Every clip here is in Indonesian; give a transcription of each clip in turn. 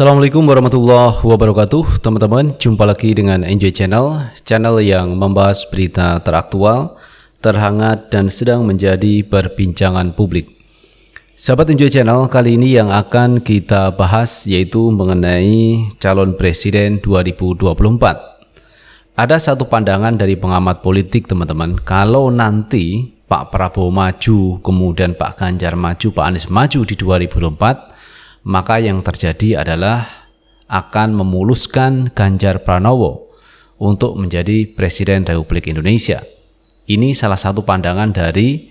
Assalamualaikum warahmatullahi wabarakatuh Teman-teman, jumpa lagi dengan Enjoy Channel Channel yang membahas berita teraktual, terhangat, dan sedang menjadi perbincangan publik Sahabat Enjoy Channel, kali ini yang akan kita bahas yaitu mengenai calon presiden 2024 Ada satu pandangan dari pengamat politik teman-teman Kalau nanti Pak Prabowo maju, kemudian Pak Ganjar maju, Pak Anies maju di 2024 maka yang terjadi adalah akan memuluskan Ganjar Pranowo untuk menjadi Presiden Republik Indonesia. Ini salah satu pandangan dari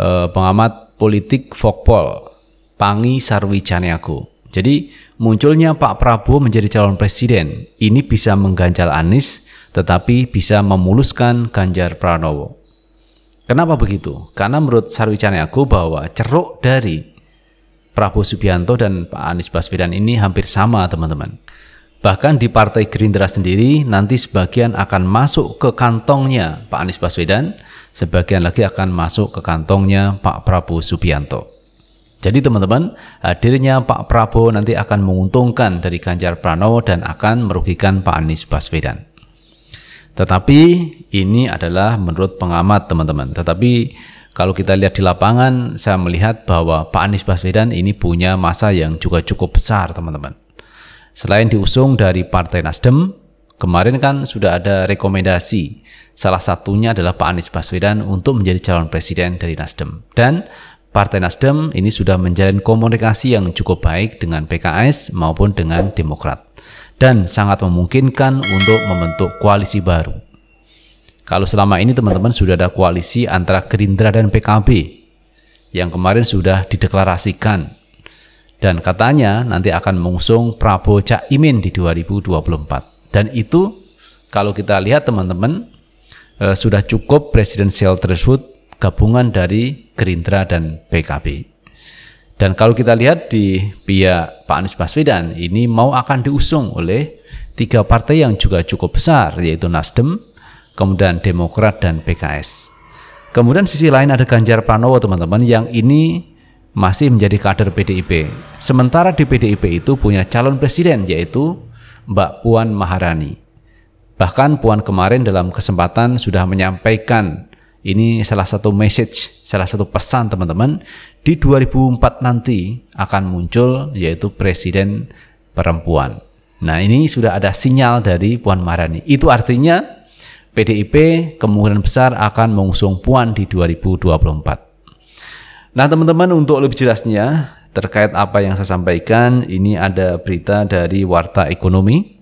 eh, pengamat politik Fokpol, Pangi Sarwijaniago. Jadi munculnya Pak Prabowo menjadi calon presiden ini bisa mengganjal Anies tetapi bisa memuluskan Ganjar Pranowo. Kenapa begitu? Karena menurut Sarwijana aku bahwa ceruk dari Prabowo Subianto dan Pak Anies Baswedan ini hampir sama teman-teman. Bahkan di Partai Gerindra sendiri nanti sebagian akan masuk ke kantongnya Pak Anies Baswedan, sebagian lagi akan masuk ke kantongnya Pak Prabowo Subianto. Jadi teman-teman, hadirnya Pak Prabowo nanti akan menguntungkan dari Ganjar Pranowo dan akan merugikan Pak Anies Baswedan. Tetapi ini adalah menurut pengamat teman-teman. Tetapi kalau kita lihat di lapangan, saya melihat bahwa Pak Anies Baswedan ini punya masa yang juga cukup besar, teman-teman. Selain diusung dari Partai Nasdem, kemarin kan sudah ada rekomendasi. Salah satunya adalah Pak Anies Baswedan untuk menjadi calon presiden dari Nasdem. Dan Partai Nasdem ini sudah menjalin komunikasi yang cukup baik dengan PKS maupun dengan Demokrat. Dan sangat memungkinkan untuk membentuk koalisi baru. Kalau selama ini teman-teman sudah ada koalisi antara Gerindra dan PKB yang kemarin sudah dideklarasikan dan katanya nanti akan mengusung Prabowo Cak Imin di 2024. Dan itu kalau kita lihat teman-teman eh, sudah cukup presidensial tersebut gabungan dari Gerindra dan PKB. Dan kalau kita lihat di pihak Pak Anies Baswedan, ini mau akan diusung oleh tiga partai yang juga cukup besar, yaitu Nasdem, kemudian Demokrat dan PKS. Kemudian sisi lain ada Ganjar Pranowo teman-teman yang ini masih menjadi kader PDIP. Sementara di PDIP itu punya calon presiden yaitu Mbak Puan Maharani. Bahkan Puan kemarin dalam kesempatan sudah menyampaikan ini salah satu message, salah satu pesan teman-teman di 2004 nanti akan muncul yaitu presiden perempuan. Nah, ini sudah ada sinyal dari Puan Maharani. Itu artinya PDIP kemungkinan besar akan mengusung Puan di 2024. Nah, teman-teman untuk lebih jelasnya terkait apa yang saya sampaikan, ini ada berita dari Warta Ekonomi.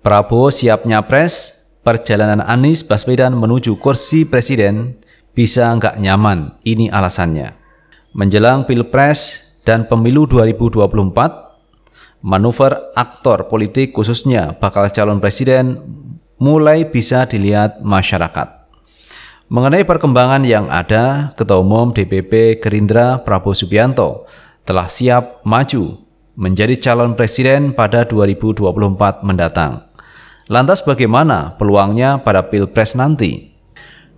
Prabowo siap nyapres, perjalanan Anies Baswedan menuju kursi presiden bisa nggak nyaman, ini alasannya. Menjelang Pilpres dan Pemilu 2024, manuver aktor politik khususnya bakal calon presiden mulai bisa dilihat masyarakat. Mengenai perkembangan yang ada, Ketua Umum DPP Gerindra Prabowo Subianto telah siap maju menjadi calon presiden pada 2024 mendatang. Lantas bagaimana peluangnya pada Pilpres nanti?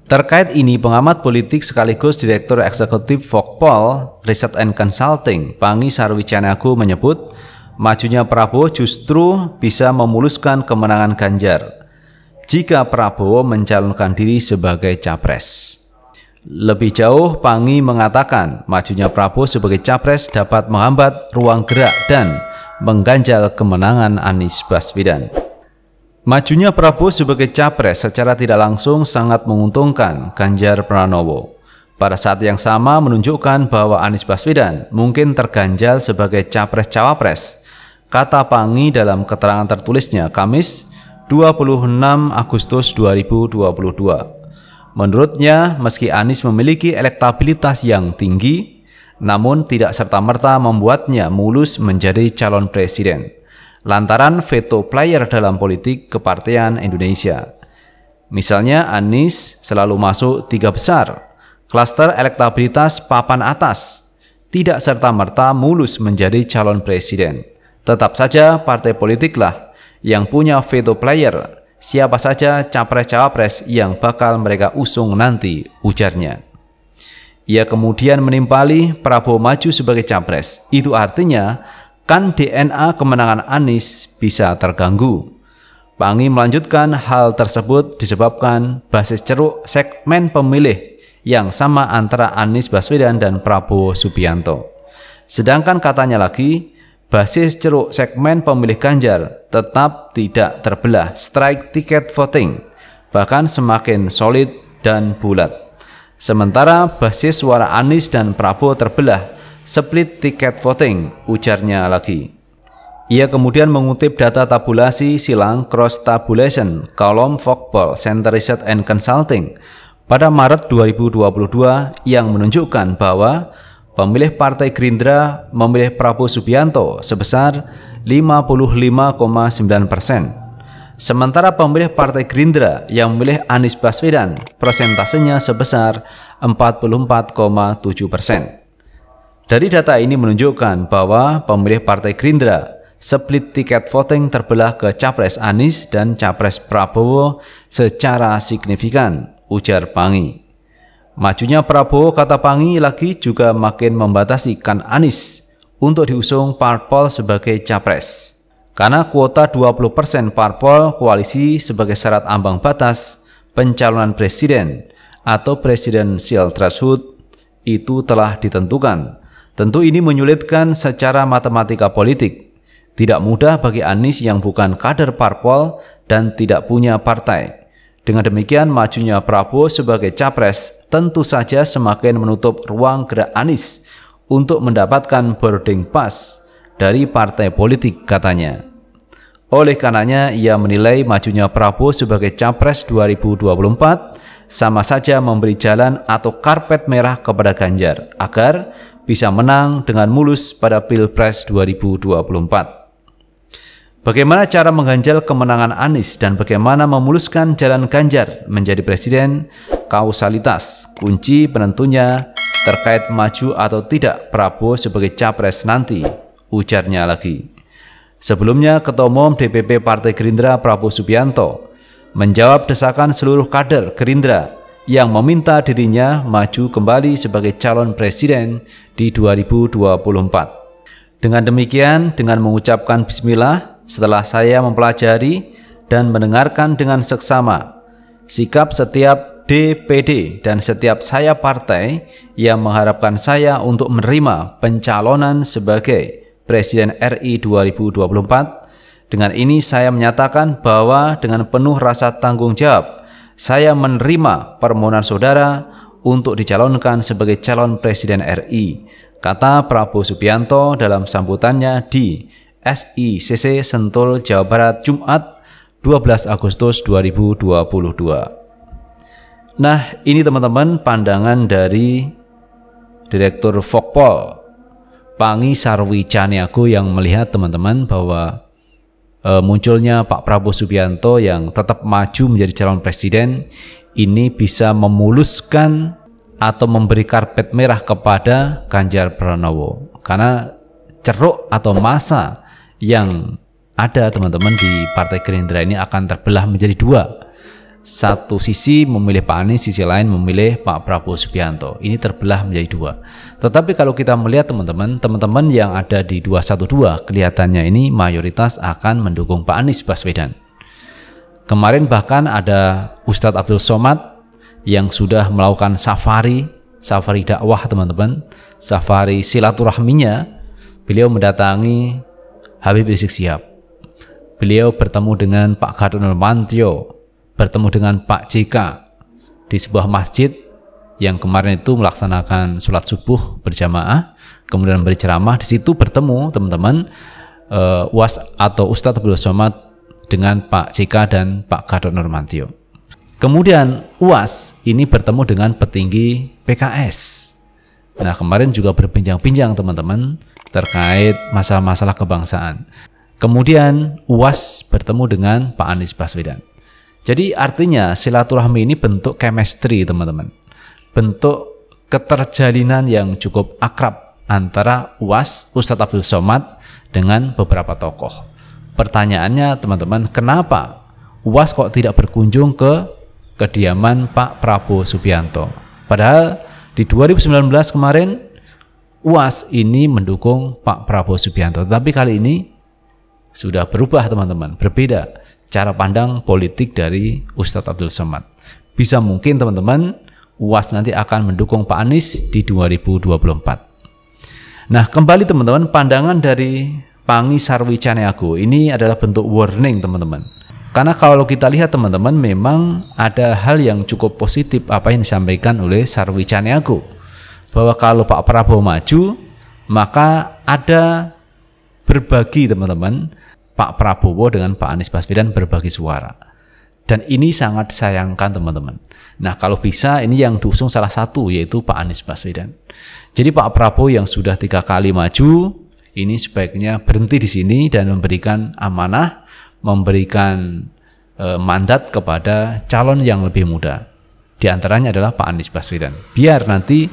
Terkait ini, pengamat politik sekaligus Direktur Eksekutif Vokpol Research and Consulting, Pangi Sarwicanaku menyebut, majunya Prabowo justru bisa memuluskan kemenangan Ganjar jika Prabowo mencalonkan diri sebagai capres. Lebih jauh, Pangi mengatakan majunya Prabowo sebagai capres dapat menghambat ruang gerak dan mengganjal kemenangan Anies Baswedan. Majunya Prabowo sebagai capres secara tidak langsung sangat menguntungkan Ganjar Pranowo. Pada saat yang sama menunjukkan bahwa Anies Baswedan mungkin terganjal sebagai capres-cawapres. Kata Pangi dalam keterangan tertulisnya Kamis 26 Agustus 2022. Menurutnya, meski Anies memiliki elektabilitas yang tinggi, namun tidak serta-merta membuatnya mulus menjadi calon presiden. Lantaran veto player dalam politik kepartean Indonesia. Misalnya Anies selalu masuk tiga besar, klaster elektabilitas papan atas, tidak serta-merta mulus menjadi calon presiden. Tetap saja partai politiklah yang punya veto player siapa saja capres-cawapres yang bakal mereka usung nanti, ujarnya. Ia kemudian menimpali Prabowo maju sebagai capres. Itu artinya kan DNA kemenangan Anies bisa terganggu. Pangi melanjutkan hal tersebut disebabkan basis ceruk segmen pemilih yang sama antara Anies Baswedan dan Prabowo Subianto. Sedangkan katanya lagi, Basis ceruk segmen pemilih Ganjar tetap tidak terbelah strike tiket voting, bahkan semakin solid dan bulat. Sementara basis suara Anies dan Prabowo terbelah split tiket voting, ujarnya lagi. Ia kemudian mengutip data tabulasi silang cross tabulation kolom Fogpol Center Research and Consulting pada Maret 2022 yang menunjukkan bahwa pemilih Partai Gerindra memilih Prabowo Subianto sebesar 55,9 persen. Sementara pemilih Partai Gerindra yang memilih Anies Baswedan persentasenya sebesar 44,7 persen. Dari data ini menunjukkan bahwa pemilih Partai Gerindra split tiket voting terbelah ke Capres Anies dan Capres Prabowo secara signifikan, ujar Pangi. Majunya Prabowo kata Pangi lagi juga makin membatasi Kan Anis untuk diusung parpol sebagai capres. Karena kuota 20% parpol koalisi sebagai syarat ambang batas pencalonan presiden atau presidensial threshold itu telah ditentukan. Tentu ini menyulitkan secara matematika politik. Tidak mudah bagi Anies yang bukan kader parpol dan tidak punya partai. Dengan demikian majunya Prabowo sebagai capres tentu saja semakin menutup ruang gerak Anies untuk mendapatkan boarding pass dari partai politik katanya. Oleh karenanya, ia menilai majunya Prabowo sebagai Capres 2024 sama saja memberi jalan atau karpet merah kepada Ganjar agar bisa menang dengan mulus pada Pilpres 2024. Bagaimana cara mengganjal kemenangan Anies dan bagaimana memuluskan jalan Ganjar menjadi presiden kausalitas, kunci penentunya terkait maju atau tidak Prabowo sebagai capres nanti, ujarnya lagi. Sebelumnya, Ketua Umum DPP Partai Gerindra Prabowo Subianto menjawab desakan seluruh kader Gerindra yang meminta dirinya maju kembali sebagai calon presiden di 2024. Dengan demikian, dengan mengucapkan bismillah, setelah saya mempelajari dan mendengarkan dengan seksama sikap setiap DPD dan setiap saya partai yang mengharapkan saya untuk menerima pencalonan sebagai Presiden RI 2024. Dengan ini saya menyatakan bahwa dengan penuh rasa tanggung jawab, saya menerima permohonan saudara untuk dicalonkan sebagai calon Presiden RI, kata Prabowo Subianto dalam sambutannya di SICC Sentul Jawa Barat Jumat 12 Agustus 2022. Nah, ini teman-teman pandangan dari Direktur Fokpol Pangi Sarwi Caniago yang melihat teman-teman bahwa e, munculnya Pak Prabowo Subianto yang tetap maju menjadi calon presiden ini bisa memuluskan atau memberi karpet merah kepada Ganjar Pranowo karena ceruk atau masa yang ada teman-teman di Partai Gerindra ini akan terbelah menjadi dua satu sisi memilih Pak Anies, sisi lain memilih Pak Prabowo Subianto. Ini terbelah menjadi dua. Tetapi kalau kita melihat teman-teman, teman-teman yang ada di 212 kelihatannya ini mayoritas akan mendukung Pak Anies Baswedan. Kemarin bahkan ada Ustadz Abdul Somad yang sudah melakukan safari, safari dakwah teman-teman, safari silaturahminya. Beliau mendatangi Habib Rizik Sihab. Beliau bertemu dengan Pak Gatot Nurmantio, bertemu dengan Pak JK di sebuah masjid yang kemarin itu melaksanakan sholat subuh berjamaah, kemudian beri ceramah. Di situ bertemu teman-teman uh, Was atau Ustadz Abdul Somad dengan Pak JK dan Pak Gadot Normantio. Kemudian UAS ini bertemu dengan petinggi PKS. Nah kemarin juga berbincang-bincang teman-teman terkait masalah-masalah kebangsaan. Kemudian UAS bertemu dengan Pak Anies Baswedan. Jadi artinya silaturahmi ini bentuk chemistry teman-teman. Bentuk keterjalinan yang cukup akrab antara UAS Ustadz Abdul Somad dengan beberapa tokoh. Pertanyaannya teman-teman, kenapa UAS kok tidak berkunjung ke kediaman Pak Prabowo Subianto? Padahal di 2019 kemarin UAS ini mendukung Pak Prabowo Subianto, tapi kali ini sudah berubah teman-teman, berbeda cara pandang politik dari Ustadz Abdul Somad. Bisa mungkin teman-teman UAS nanti akan mendukung Pak Anies di 2024. Nah, kembali teman-teman, pandangan dari Pangi Sarwi ini adalah bentuk warning teman-teman. Karena kalau kita lihat teman-teman memang ada hal yang cukup positif apa yang disampaikan oleh Sarwi bahwa kalau Pak Prabowo maju maka ada berbagi teman-teman Pak Prabowo dengan Pak Anies Baswedan berbagi suara. Dan ini sangat disayangkan teman-teman. Nah kalau bisa ini yang diusung salah satu yaitu Pak Anies Baswedan. Jadi Pak Prabowo yang sudah tiga kali maju ini sebaiknya berhenti di sini dan memberikan amanah, memberikan e, mandat kepada calon yang lebih muda. Di antaranya adalah Pak Anies Baswedan. Biar nanti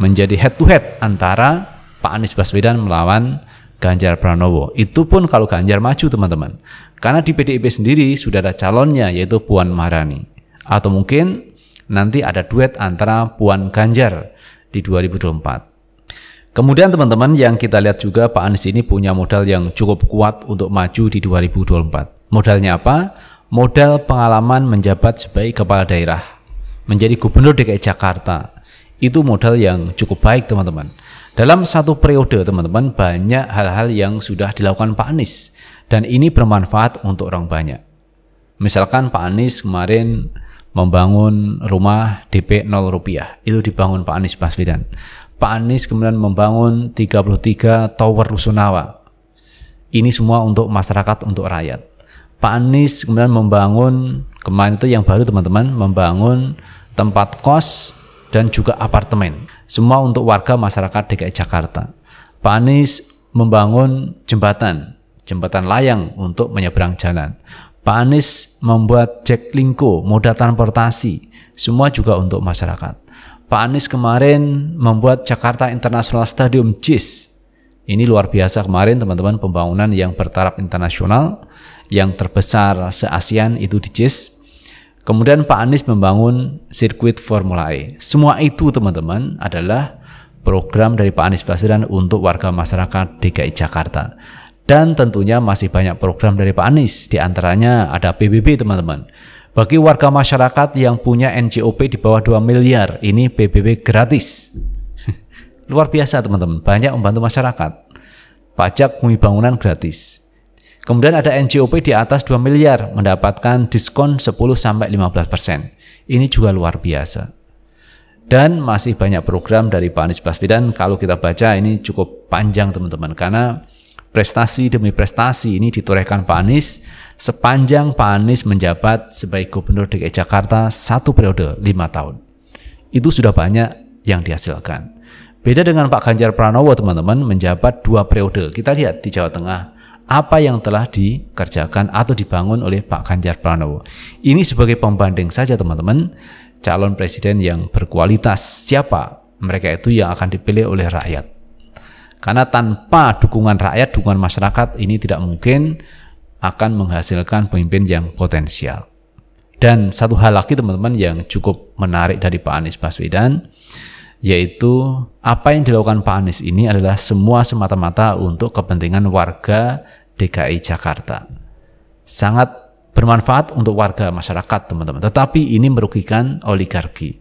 menjadi head to head antara Pak Anies Baswedan melawan Ganjar Pranowo. Itu pun kalau Ganjar maju teman-teman. Karena di PDIP sendiri sudah ada calonnya yaitu Puan Maharani. Atau mungkin nanti ada duet antara Puan Ganjar di 2024. Kemudian teman-teman yang kita lihat juga Pak Anies ini punya modal yang cukup kuat untuk maju di 2024. Modalnya apa? Modal pengalaman menjabat sebagai kepala daerah, menjadi gubernur DKI Jakarta. Itu modal yang cukup baik teman-teman. Dalam satu periode teman-teman banyak hal-hal yang sudah dilakukan Pak Anies dan ini bermanfaat untuk orang banyak. Misalkan Pak Anies kemarin membangun rumah DP 0 rupiah, itu dibangun Pak Anies Baswedan. Pak Anies kemudian membangun 33 tower rusunawa. Ini semua untuk masyarakat, untuk rakyat. Pak Anies kemudian membangun kemarin itu yang baru teman-teman membangun tempat kos dan juga apartemen. Semua untuk warga masyarakat DKI Jakarta. Pak Anies membangun jembatan, jembatan layang untuk menyeberang jalan. Pak Anies membuat Jack lingko, moda transportasi, semua juga untuk masyarakat. Pak Anies kemarin membuat Jakarta International Stadium JIS. Ini luar biasa kemarin teman-teman pembangunan yang bertaraf internasional yang terbesar se-ASEAN itu di JIS Kemudian Pak Anies membangun sirkuit Formula E. Semua itu teman-teman adalah program dari Pak Anies Baswedan untuk warga masyarakat DKI Jakarta. Dan tentunya masih banyak program dari Pak Anies, di antaranya ada PBB teman-teman. Bagi warga masyarakat yang punya NJOP di bawah 2 miliar, ini PBB gratis. Luar biasa teman-teman, banyak membantu masyarakat. Pajak bumi bangunan gratis Kemudian ada NJOP di atas 2 miliar mendapatkan diskon 10 sampai 15%. Ini juga luar biasa. Dan masih banyak program dari Pak Anies Baswedan kalau kita baca ini cukup panjang teman-teman karena prestasi demi prestasi ini ditorehkan Pak Anies sepanjang Pak Anies menjabat sebagai Gubernur DKI Jakarta satu periode lima tahun. Itu sudah banyak yang dihasilkan. Beda dengan Pak Ganjar Pranowo teman-teman menjabat dua periode. Kita lihat di Jawa Tengah apa yang telah dikerjakan atau dibangun oleh Pak Ganjar Pranowo. Ini sebagai pembanding saja teman-teman, calon presiden yang berkualitas siapa? Mereka itu yang akan dipilih oleh rakyat. Karena tanpa dukungan rakyat, dukungan masyarakat ini tidak mungkin akan menghasilkan pemimpin yang potensial. Dan satu hal lagi teman-teman yang cukup menarik dari Pak Anies Baswedan, yaitu apa yang dilakukan Pak Anies ini adalah semua semata-mata untuk kepentingan warga DKI Jakarta. Sangat bermanfaat untuk warga masyarakat, teman-teman. Tetapi ini merugikan oligarki.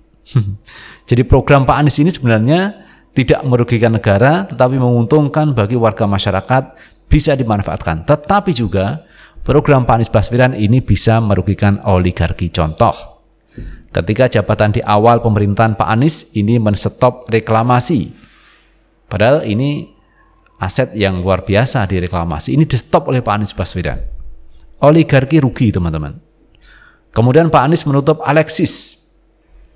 Jadi program Pak Anies ini sebenarnya tidak merugikan negara, tetapi menguntungkan bagi warga masyarakat bisa dimanfaatkan. Tetapi juga program Pak Anies Baswedan ini bisa merugikan oligarki. Contoh, ketika jabatan di awal pemerintahan Pak Anies ini menstop reklamasi. Padahal ini aset yang luar biasa di reklamasi. Ini di stop oleh Pak Anies Baswedan. Oligarki rugi teman-teman. Kemudian Pak Anies menutup Alexis.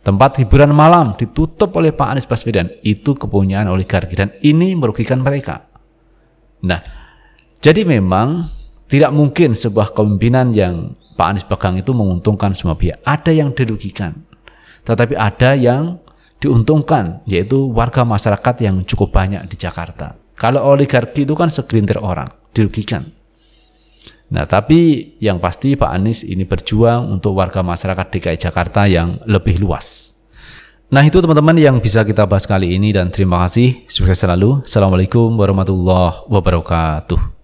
Tempat hiburan malam ditutup oleh Pak Anies Baswedan. Itu kepunyaan oligarki dan ini merugikan mereka. Nah, jadi memang tidak mungkin sebuah kepemimpinan yang Pak Anies pegang itu menguntungkan semua pihak. Ada yang dirugikan, tetapi ada yang diuntungkan, yaitu warga masyarakat yang cukup banyak di Jakarta. Kalau oligarki itu kan segelintir orang dirugikan. Nah, tapi yang pasti Pak Anies ini berjuang untuk warga masyarakat DKI Jakarta yang lebih luas. Nah, itu teman-teman yang bisa kita bahas kali ini dan terima kasih. Sukses selalu. Assalamualaikum warahmatullahi wabarakatuh.